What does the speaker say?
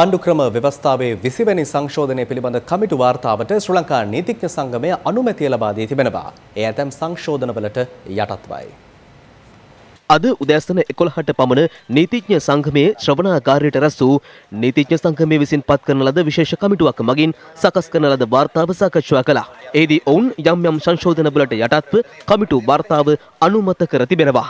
ආණ්ඩුක්‍රම ව්‍යවස්ථාවේ විසිවැනි සංශෝධනය පිළිබඳ කමිටු වාර්තාවට ශ්‍රී ලංකා නීතිඥ සංගමය අනුමැතිය ලබා දී තිබෙනවා. ඒ ඇතැම් සංශෝධනවලට යටත්වයි. අද උදෑසන 11ට පමණ නීතිඥ සංගමයේ ශ්‍රවණාකාරයට රැස් වූ නීතිඥ සංගමයේ විසින් පත් කරන ලද විශේෂ කමිටුවක් මගින් සකස් කරන ලද වාර්තාව සාකච්ඡා කළා. එෙහිදී ඔවුන් යම් යම් සංශෝධනවලට යටත්ව කමිටු වාර්තාව අනුමත කර තිබෙනවා.